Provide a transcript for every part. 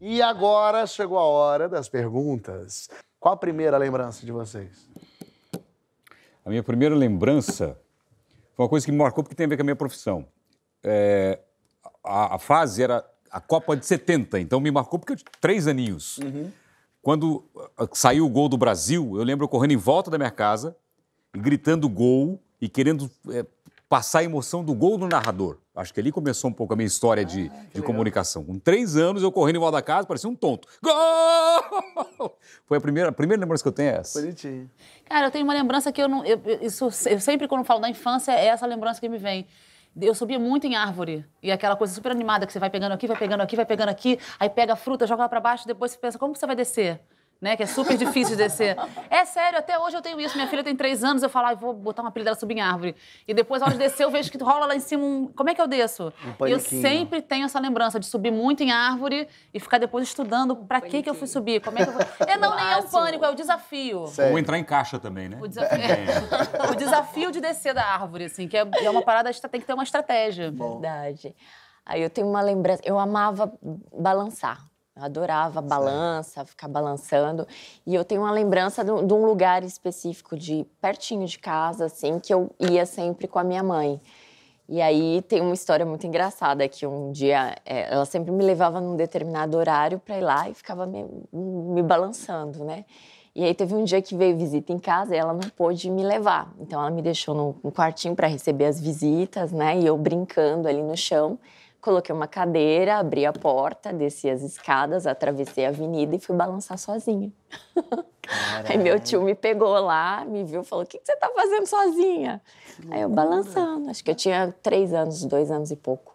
E agora chegou a hora das perguntas. Qual a primeira lembrança de vocês? A minha primeira lembrança foi uma coisa que me marcou porque tem a ver com a minha profissão. É, a, a, fase era a Copa de 70, então me marcou porque eu tinha três aninhos. Uhum. Quando ah, saiu o gol do Brasil, eu lembro eu correndo em volta da minha casa, gritando gol e querendo é, passar a emoção do gol do narrador. Acho que ali começou um pouco a minha história ah, de, de comunicação. Com três anos, eu correndo em volta da casa, parecia um tonto. Gol! Foi a primeira, a primeira lembrança que eu tenho é essa. Bonitinho. Cara, eu tenho uma lembrança que eu não. Eu, isso, eu sempre, quando falo da infância, é essa lembrança que me vem. Eu subia muito em árvore. E aquela coisa super animada que você vai pegando aqui, vai pegando aqui, vai pegando aqui, aí pega a fruta, joga lá pra baixo, depois você pensa, como que você vai descer? né? Que é super difícil de descer. É sério, até hoje eu tenho isso. Minha filha tem três anos, eu falo, ah, vou botar uma pilha dela subir em árvore. E depois, ao de descer, eu vejo que rola lá em cima um. Como é que eu desço? Um eu sempre tenho essa lembrança de subir muito em árvore e ficar depois estudando pra que, que eu fui subir, como é que eu vou. É, não, nem é o pânico, é o desafio. Ou entrar em caixa também, né? O desafio, é. é. o desafio de descer da árvore, assim, que é, é uma parada, que tem que ter uma estratégia. Bom. Verdade. Aí eu tenho uma lembrança, eu amava balançar. Eu adorava balança, ficar balançando. E eu tenho uma lembrança de, um lugar específico, de pertinho de casa, assim, que eu ia sempre com a minha mãe. E aí tem uma história muito engraçada que um dia é, ela sempre me levava num determinado horário para ir lá e ficava me, me balançando, né? E aí teve um dia que veio visita em casa e ela não pôde me levar. Então ela me deixou num quartinho para receber as visitas, né? E eu brincando ali no chão coloquei uma cadeira, abri a porta, desci as escadas, atravessei a avenida e fui balançar sozinha. Caralho. Aí meu tio me pegou lá, me viu, falou: O que, que você tá fazendo sozinha? Aí eu balançando. Acho que eu tinha três anos, dois anos e pouco.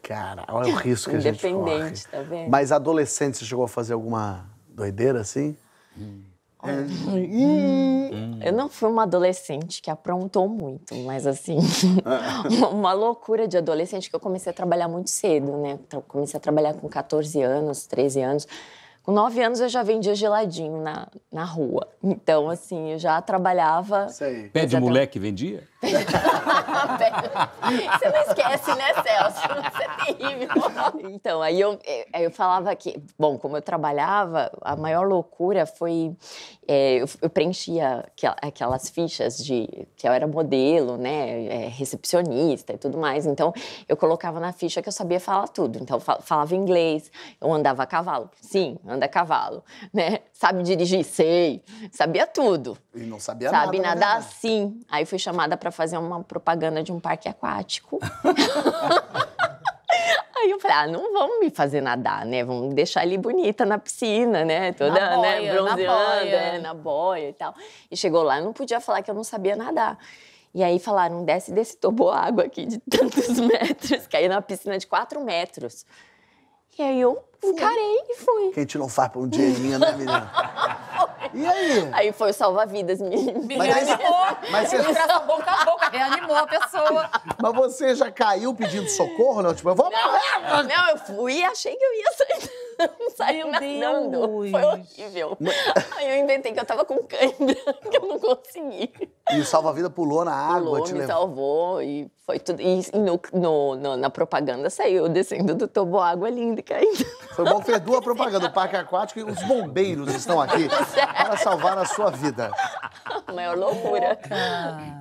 Cara, olha o risco que a gente corre. Independente, tá vendo? Mas adolescente, você chegou a fazer alguma doideira assim? Hum. É. É. Hum. Eu não fui uma adolescente que aprontou muito, mas assim, uma loucura de adolescente que eu comecei a trabalhar muito cedo, né? Então, comecei a trabalhar com 14 anos, 13 anos. Com 9 anos eu já vendia geladinho na, na rua. Então, assim, eu já trabalhava. Sei. Pé de moleque vendia? Você não esquece, né, Celso? Isso é terrível. Então, aí eu, eu falava que, bom, como eu trabalhava, a maior loucura foi é, eu, eu, preenchia aquelas fichas de que eu era modelo, né, é, recepcionista e tudo mais. Então, eu colocava na ficha que eu sabia falar tudo. Então, falava inglês, eu andava a cavalo. Sim, anda a cavalo, né? Sabe dirigir, sei. Sabia tudo. E não sabia Sabe nada. Sabe nadar, sim. Aí fui chamada para fazer uma propaganda de um parque aquático. Aí eu falei, ah, não vão me fazer nadar, né? Vão deixar ali bonita na piscina, né? Toda, na né, boia, né, bronzeando, na boia. na boia e tal. E chegou lá, não podia falar que eu não sabia nadar. E aí falaram, desce desse tobo água aqui de tantos metros, caí na piscina de quatro metros. E aí eu encarei e fui. Quem tirou um farpa um dinheirinho, né, menina? E aí? Aí foi o salva-vidas, me, me mas, reanimou. Mas você... boca a boca, reanimou a pessoa. Mas você já caiu pedindo socorro, não? Tipo, eu vou não, morrer! Não, eu fui e achei que eu ia sair saiu nadando. Deus. Foi horrível. Mas... Aí eu inventei que eu tava com cãibra, que eu não consegui. E o salva-vida pulou na água, pulou, te me levou. salvou e foi tudo. E no, no, no, na propaganda saiu descendo do tobo água linda e caindo. Foi bom fez duas propagandas, o parque aquático e os bombeiros estão aqui é. para salvar a sua vida. maior loucura.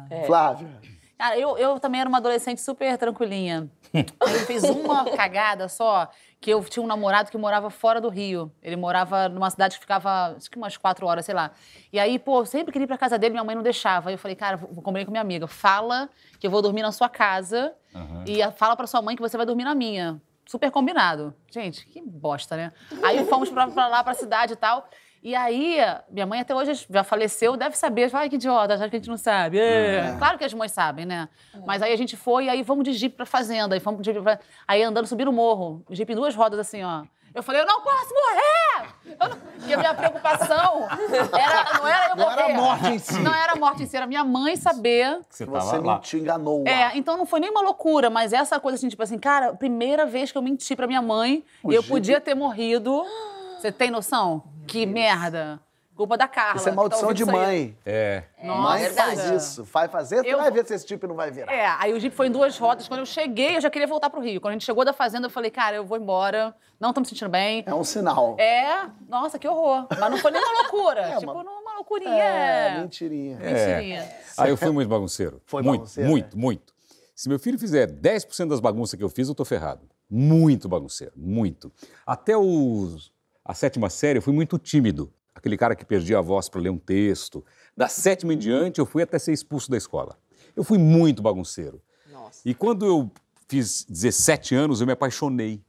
É. Flávia. Cara, eu, eu também era uma adolescente super tranquilinha. eu fiz uma cagada só, que eu tinha um namorado que morava fora do Rio. Ele morava numa cidade que ficava, acho que umas quatro horas, sei lá. E aí, pô, eu sempre queria ir pra casa dele, minha mãe não deixava. Aí eu falei, cara, vou combinar com minha amiga, fala que eu vou dormir na sua casa uhum. e fala pra sua mãe que você vai dormir na minha super combinado. Gente, que bosta, né? Aí fomos pra, pra, lá, pra cidade e tal. E aí, minha mãe até hoje já faleceu, deve saber. Fala, que idiota, já que a gente não sabe. É. é. Claro que as mães sabem, né? É. Mas aí a gente foi, e aí vamos de jipe pra fazenda. Aí, vamos de pra... aí andando, subir o morro. Jipe em duas rodas, assim, ó. Eu falei, eu não posso morrer! Eu não... Porque a minha preocupação era, não era eu morrer. Não era a morte em si. Não era a morte em si, era minha mãe saber. Que você, você mentiu, te enganou. É, então não foi nem uma loucura, mas essa coisa assim, tipo assim, cara, primeira vez que eu menti pra minha mãe, o eu podia ter morrido. Você tem noção? que merda. Culpa da Carla. Isso é tá maldição tá de mãe. É. Nossa. Mãe faz isso. Vai fazer, tu eu... vai ver se esse tipo não vai virar. É, aí o Jeep foi em duas rodas. Quando eu cheguei, eu já queria voltar pro Rio. Quando a gente chegou da fazenda, eu falei, cara, eu vou embora. Não tô me sentindo bem. É um sinal. É. Nossa, que horror. Mas não foi nem uma loucura. É, tipo, uma... uma loucurinha. É, é. mentirinha. É. Mentirinha. Aí eu fui muito bagunceiro. Foi muito, bagunceiro, Muito, né? muito, Se meu filho fizer 10% das bagunças que eu fiz, eu tô ferrado. Muito bagunceiro, muito. Até os a sétima série eu fui muito tímido, aquele cara que perdia a voz para ler um texto. Da sétima em diante, eu fui até ser expulso da escola. Eu fui muito bagunceiro. Nossa. E quando eu fiz 17 anos, eu me apaixonei.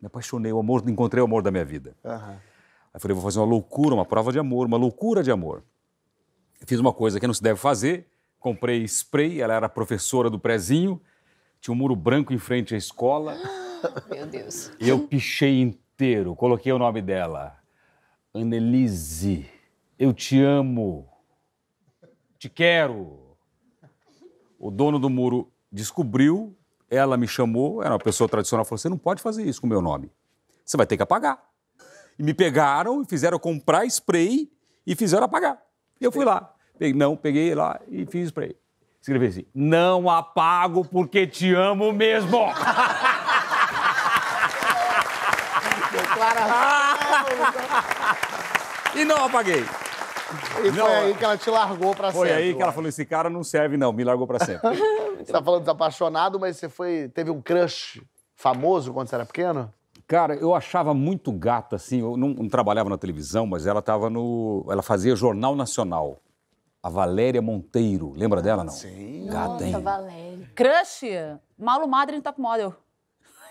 Me apaixonei, o amor, encontrei o amor da minha vida. Uhum. Aí falei, vou fazer uma loucura, uma prova de amor, uma loucura de amor. Eu fiz uma coisa que não se deve fazer, comprei spray, ela era professora do prezinho, tinha um muro branco em frente à escola. Meu Deus. E eu pichei em inteiro. Coloquei o nome dela. Annelise, eu te amo. Te quero. O dono do muro descobriu, ela me chamou, era uma pessoa tradicional, falou: você não pode fazer isso com o meu nome. Você vai ter que apagar. E me pegaram e fizeram comprar spray e fizeram apagar. E eu fui lá. Peguei, não, peguei lá e fiz spray. Escrevi assim: não apago porque te amo mesmo. Ah! e não apaguei. E não, foi aí que ela te largou pra foi sempre. Foi aí que ela falou: esse cara não serve, não, me largou pra sempre. você tá falando desapaixonado, mas você foi. teve um crush famoso quando você era pequeno? Cara, eu achava muito gata assim. Eu não, não trabalhava na televisão, mas ela tava no. Ela fazia Jornal Nacional. A Valéria Monteiro. Lembra dela, não? Sim. Gata, Nossa, hein? Valéria. Crush? Malu Madre em Top Model.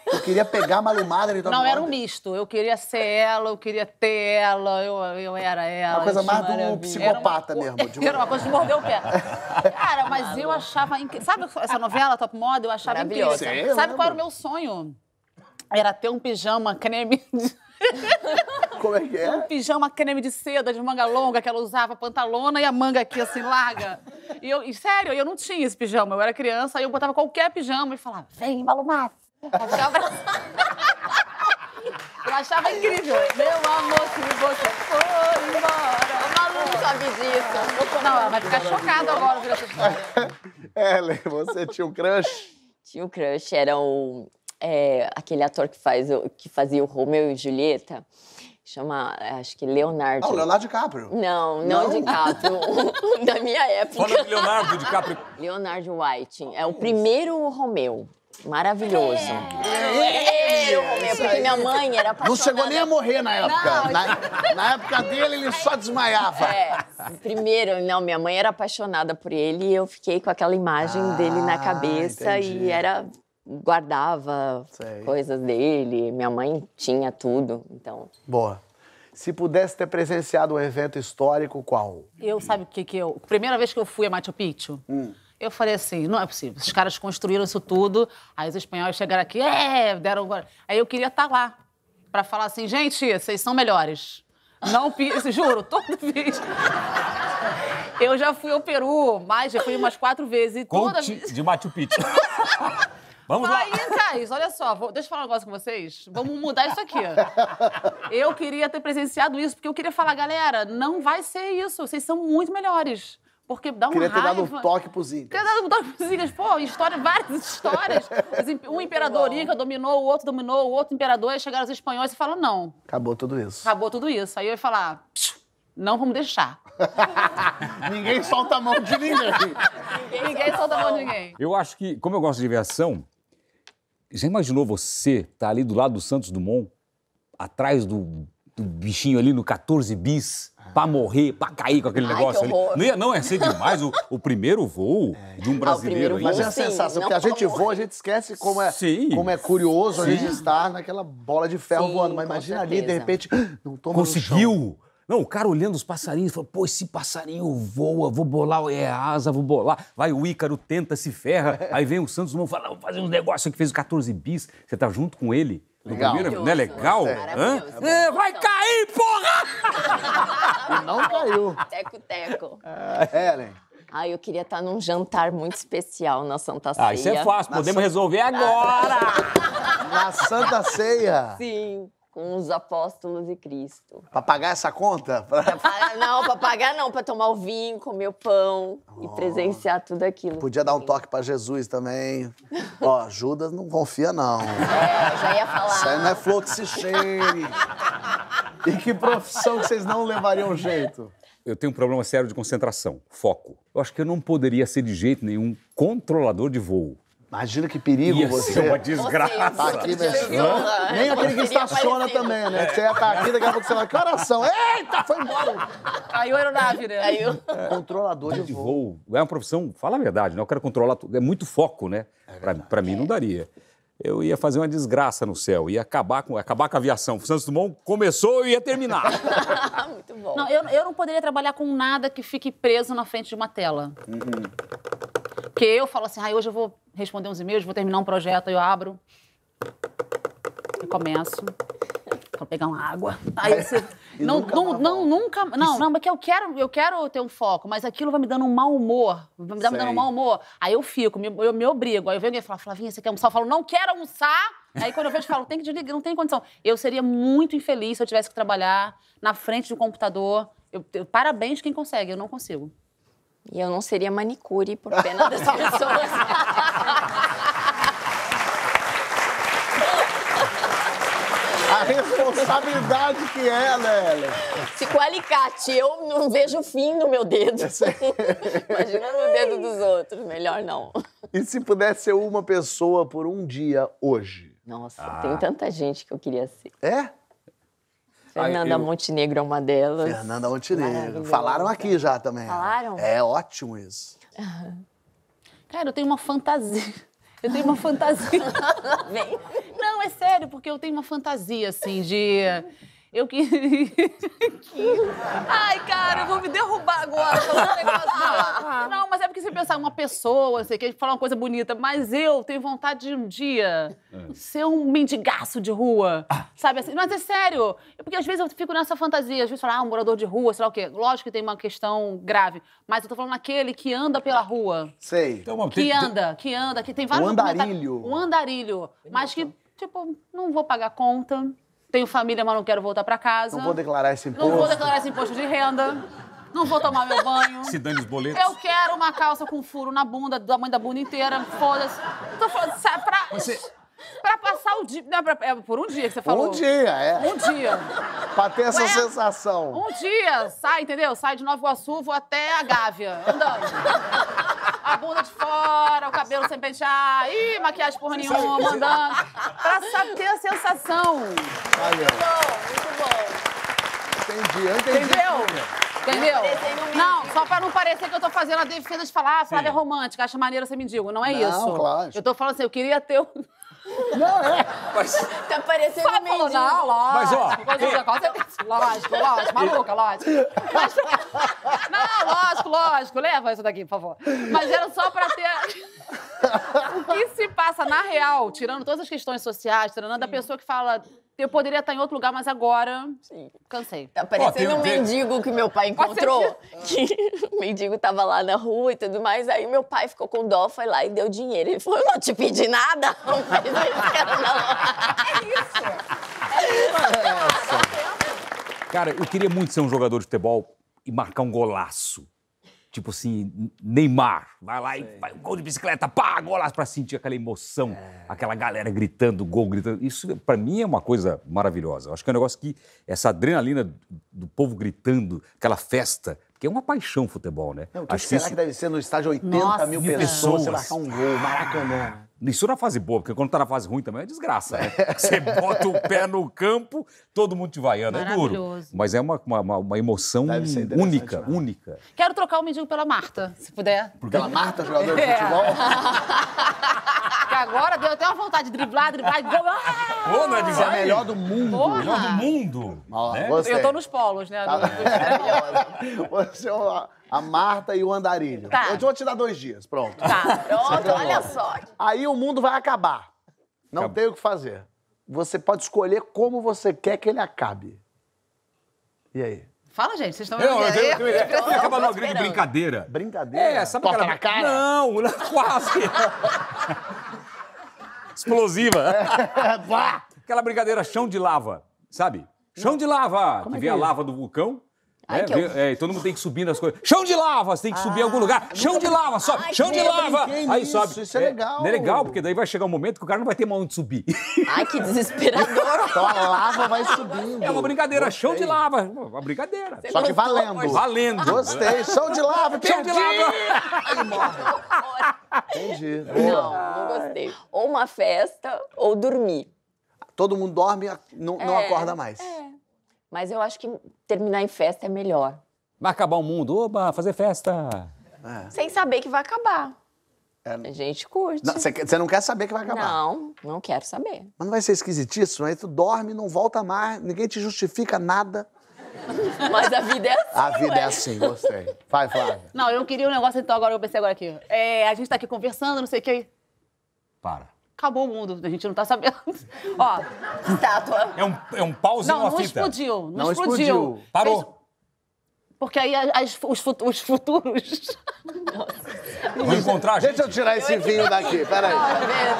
Eu queria pegar a Malumada. Não, era um misto. Eu queria ser ela, eu queria ter ela, eu, eu era ela. Uma coisa mais do psicopata era uma, mesmo. De... Era uma coisa de morder o pé. Cara, mas eu achava... Inc... Sabe essa novela, Top Model? Eu achava incrível. Sei, Sabe qual era o meu sonho? Era ter um pijama creme... De... Como é que é? Um pijama creme de seda de manga longa que ela usava, pantalona e a manga aqui assim larga. E eu, e, sério, eu não tinha esse pijama, eu era criança, aí eu botava qualquer pijama e falava: "Vem, malumata". Achava... Eu achava incrível. Meu amor, se você for embora. O maluco sabe disso. Não, ela vai ficar chocada agora por essa história. Ellen, você tinha um crush? Tinha um crush, era o, é, aquele ator que, faz, que fazia o Romeu e Julieta chama, acho que Leonardo. Ah, o Leonardo DiCaprio. Não, não, não? DiCaprio, da minha época. Fala de Leonardo DiCaprio. Leonardo Whiting, é o primeiro Romeu. Maravilhoso. É. É. Porque minha mãe era apaixonada. Não chegou nem a morrer na época. Não. Na, na época dele, ele só desmaiava. É. Primeiro, não, minha mãe era apaixonada por ele e eu fiquei com aquela imagem ah, dele na ah, cabeça entendi. e era guardava Sei. coisas dele. Minha mãe tinha tudo, então. Boa. Se pudesse ter presenciado um evento histórico, qual? Eu, sabe o que que eu... Primeira vez que eu fui a Machu Picchu, hum. Eu falei assim, não é possível. Os caras construíram isso tudo, aí os espanhóis chegaram aqui, é, deram... Aí eu queria estar tá lá para falar assim, gente, vocês são melhores. Não pise, juro, todo vídeo. Eu já fui ao Peru, mas já fui umas quatro vezes. Conte toda... de Machu Picchu. Vamos Aí, lá. Thaís, olha só, vou... deixa eu falar um negócio com vocês. Vamos mudar isso aqui. Eu queria ter presenciado isso, porque eu queria falar, galera, não vai ser isso. Vocês são muito melhores. Porque dá uma Queria ter dado um toque pros incas. Queria ter dado um toque pros incas. Pô, história, várias histórias. um imperador que dominou, o outro dominou, o outro imperador. Aí chegaram os espanhóis e falaram, não. Acabou tudo isso. Acabou tudo isso. Aí eu ia falar, não vamos deixar. ninguém solta a mão de ninguém. ninguém, ninguém solta a mão de ninguém. Eu acho que, como eu gosto de diversão, já imaginou você estar tá ali do lado do Santos Dumont, atrás do, do bichinho ali no 14 bis? pra morrer, pra cair com aquele Ai, negócio ali. Não, ia, é, não, é ser demais o, o primeiro voo é. de um ah, brasileiro. Ah, voo, Mas é a sensação, porque a gente voa, a gente esquece como é, Como é curioso Sim. a gente estar naquela bola de ferro Sim, voando. Mas imagina certeza. ali, de repente, não toma Conseguiu! Não, o cara olhando os passarinhos, falou, pô, esse passarinho voa, vou bolar, é asa, vou bolar. Vai o Ícaro, tenta, se ferra. Aí vem o Santos Dumont, fala, vamos fazer um negócio que fez o 14 bis. Você tá junto com ele. Legal. É não é legal? É. Hã? É, vai cair, porra! E não caiu. Teco-teco. É. Ellen. Ah, eu queria estar num jantar muito especial na Santa Ceia. Ah, isso é fácil, na podemos resolver ah. agora! na Santa Ceia? Sim, com os apóstolos e Cristo. Pra pagar essa conta? Pra... não, pra pagar não, pra tomar o vinho, comer o pão oh. e presenciar tudo aquilo. Podia dar um toque pra Jesus também. Ó, Judas não confia, não. É, já ia falar. Isso aí não é flor que se cheire. E que profissão que vocês não levariam jeito? Eu tenho um problema sério de concentração, foco. Eu acho que eu não poderia ser de jeito nenhum controlador de voo. Imagina que perigo Ia você. Ser uma desgraça. Tá aqui, né? Nem aquele que estaciona também, né? Você ia estar tá aqui, daqui a pouco você vai, que oração? Eita, foi embora. Caiu a aeronave, né? Caiu. É, Controlador de voo. voo. É uma profissão, fala a verdade, né? Eu quero controlar tudo. É muito foco, né? É pra, pra mim, não daria eu ia fazer uma desgraça no céu, ia acabar com, acabar com a aviação. O Santos Dumont começou e ia terminar. Muito bom. Não, eu, eu não poderia trabalhar com nada que fique preso na frente de uma tela. Uhum. Porque eu falo assim, ah, hoje eu vou responder uns e-mails, vou terminar um projeto, eu abro. e começo vou pegar uma água. Aí você. não, não, não, nunca. Não, não, porque eu quero, eu quero ter um foco, mas aquilo vai me dando um mau humor. Vai me, me dando um mau humor. Aí eu fico, me, eu me obrigo. Aí eu venho e falo, Flavinha, você quer almoçar? Eu falo, não quero almoçar. Aí quando eu vejo, eu falo, tem que desligar, não tem condição. Eu seria muito infeliz se eu tivesse que trabalhar na frente de um computador. Eu, eu, parabéns quem consegue, eu não consigo. E eu não seria manicure por pena das pessoas. responsabilidade que é, né, Ellen? Ficou alicate. Eu não vejo fim no meu dedo. É. Imagina no dedo dos outros. Melhor não. E se pudesse ser uma pessoa por um dia hoje? Nossa, ah. tem tanta gente que eu queria ser. É? Fernanda eu... Montenegro é uma delas. Fernanda Montenegro. Falaram aqui já também. Falaram? É ótimo isso. Cara, eu tenho uma fantasia. Eu tenho uma fantasia. Vem é sério, porque eu tenho uma fantasia, assim, de. Eu que. Ai, cara, eu vou me derrubar agora falando um negócio. Não. mas é porque você pensar uma pessoa, sei que falar uma coisa bonita, mas eu tenho vontade de um dia é. ser um mendigaço de rua. Sabe assim? Mas é sério. Porque às vezes eu fico nessa fantasia, às vezes falar, ah, um morador de rua, sei lá o quê. Lógico que tem uma questão grave, mas eu tô falando aquele que anda pela rua. Sei. Então, que anda, que anda, que tem vários. Um andarilho. Um andarilho. Mas que tipo, não vou pagar conta, tenho família, mas não quero voltar para casa. Não vou declarar esse imposto. Não vou declarar esse imposto de renda. Não vou tomar meu banho. Se dane os boletos. Eu quero uma calça com furo na bunda, da mãe da bunda inteira. Foda-se. Tô falando, sabe, pra... Você... Pra passar o dia. Não, pra, é por um dia que você falou. Um dia, é. Um dia. pra ter essa Ué, sensação. Um dia, sai, entendeu? Sai de Nova Iguaçu, vou até a Gávea, andando a bunda de fora, o cabelo sem pentear, e maquiagem porra nenhuma, mandando. Pra saber ter a sensação. Valeu. Muito bom, muito bom. Entendi, eu entendi. Entendeu? Entendeu? Não, só pra não parecer que eu tô fazendo a defesa de falar, ah, Flávia é romântica, acha maneiro me mendigo. Não é não, isso. Claro. Eu tô falando assim, eu queria ter o... Não, é. Mas... Tá parecendo Só mendigo. Não, lógico. Mas, ó... É... Lógico, lógico, maluca, lógico. Mas... lógico, leva essa daqui, por favor. Mas era só para ter. o que se passa na real, tirando todas as questões sociais, tirando Sim. da pessoa que fala. Eu poderia estar em outro lugar, mas agora. Sim. Cansei. Tá parecendo um mendigo que meu pai encontrou. Que... o mendigo tava lá na rua e tudo mais. Aí meu pai ficou com dó, foi lá e deu dinheiro. Ele falou: Eu não te pedi nada. Não fez isso, não. É isso. É isso. Cara, eu queria muito ser um jogador de futebol e marcar um golaço tipo assim, Neymar, vai lá e vai, gol de bicicleta, pá, golaço, pra sentir aquela emoção, é. aquela galera gritando, gol, gritando. Isso, para mim, é uma coisa maravilhosa. Eu acho que é um negócio que, essa adrenalina do povo gritando, aquela festa, porque é uma paixão futebol, né? Não, que acho será isso... que deve ser no estádio 80 Nossa, mil pessoas, pessoas, você um gol, Maracanã? Isso na fase boa, porque quando tá na fase ruim também é desgraça, né? Você bota o pé no campo, todo mundo te vaiando. É duro. Mas é uma, uma, uma emoção única, né? única. Quero trocar o mendigo pela Marta, se puder. Porque pela é Marta, jogadora de é. futebol? que agora deu até uma vontade de driblar, driblar, driblar. Ah! não é Você é a melhor do mundo. Porra. Né? Melhor do mundo. Né? Eu tô nos polos, né? Tá. Do... Você é uma... A Marta e o andarilho. Tá. Eu vou te dar dois dias, pronto. Tá, pronto, olha só. Aí o mundo vai acabar. Não Acabou. tem o que fazer. Você pode escolher como você quer que ele acabe. E aí? Fala, gente, vocês estão me ouvindo aí? É eu, eu, eu, eu, acaba numa grande brincadeira. Brincadeira? É, sabe aquela... na cara? Não, não né, quase. Explosiva. É. aquela brincadeira chão de lava, sabe? Chão de lava, Como que é vem a é lava do vulcão. Ai, é, eu... é, todo mundo tem que subir nas coisas. Chão de lava, você tem que ah, subir em algum lugar. Ah, chão de lava, sobe. Ai, chão de lava. Aí sobe. Isso é, é legal. É, legal, porque daí vai chegar um momento que o cara não vai ter mão onde subir. Ai, que desesperador. então a lava vai subindo. É uma brincadeira, Gostei. chão de lava. Uma brincadeira. Você Só que valendo. Valendo. Gostei. Chão de lava, Chão de lava. morre. Entendi. Não, não gostei. Ou uma festa, ou dormir. Todo mundo dorme não, não é. acorda mais. É. Mas eu acho que terminar em festa é melhor. Vai acabar o mundo, oba, fazer festa. É. Sem saber que vai acabar. É. A gente curte. Você não, quer saber que vai acabar? Não, não quero saber. Mas não vai ser esquisitíssimo? Aí tu dorme, não volta mais, ninguém te justifica nada. Mas a vida é assim. A vida é ué. é assim, gostei. Vai, Flávia. Não, eu não queria um negócio, então agora eu pensei agora aqui. É, a gente tá aqui conversando, não sei o quê. Para acabou o mundo, a gente não tá sabendo. Ó. Estátua. É um, é um pause não, uma fita. não Explodiu, não, não explodiu, explodiu. Parou. Fez... Porque aí as, os, fut... os, futuros. Vou encontrar, gente. Deixa eu tirar esse vinho daqui, peraí.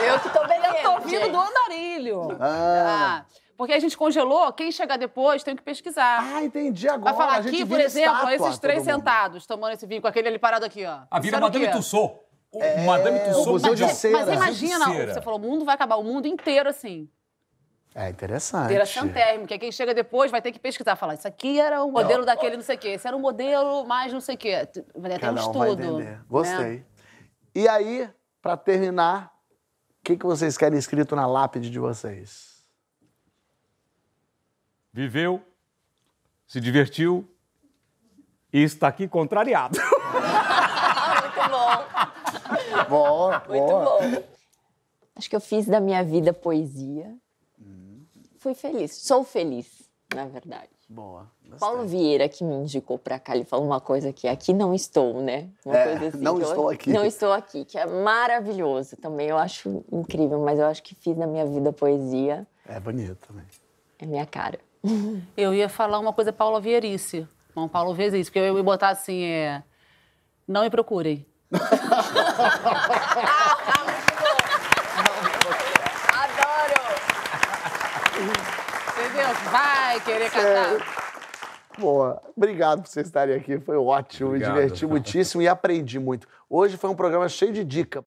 Eu que tô bem. Eu tô vindo do andarilho. Ah. ah. Porque a gente congelou, quem chegar depois tem que pesquisar. Ah, entendi agora. Vai falar aqui, por exemplo, esses três sentados tomando esse vinho, com aquele ali parado aqui, ó. A vira Madame é? Tussauds uma é, Madame Tussauds é de cera. Mas imagina, você falou, o mundo vai acabar, o mundo inteiro assim. É interessante. Interação térmica. Quem chega depois vai ter que pesquisar, falar, isso aqui era o modelo não. daquele não sei o quê, esse era o modelo mais não sei o quê. Vai ter um estudo. Vai entender. Né? Gostei. Né? E aí, para terminar, o que, que vocês querem escrito na lápide de vocês? Viveu, se divertiu e está aqui contrariado. boa, boa. Muito bom. Acho que eu fiz da minha vida poesia. Hum. Fui feliz. Sou feliz, na verdade. Boa. Paulo Vieira, que me indicou para cá, ele falou uma coisa que é, aqui não estou, né? Uma é, coisa assim. Não estou eu, aqui. Não estou aqui, que é maravilhoso também. Eu acho incrível, mas eu acho que fiz da minha vida poesia. É bonito também. É minha cara. Eu ia falar uma coisa Paulo Vieirice. Não, Paulo isso, porque eu ia botar assim, é... Não me procurem. Adoro! Entendeu? Vai querer é. cantar. Boa. Obrigado por vocês estarem aqui. Foi ótimo, Obrigado. me diverti muitíssimo e aprendi muito. Hoje foi um programa cheio de dica.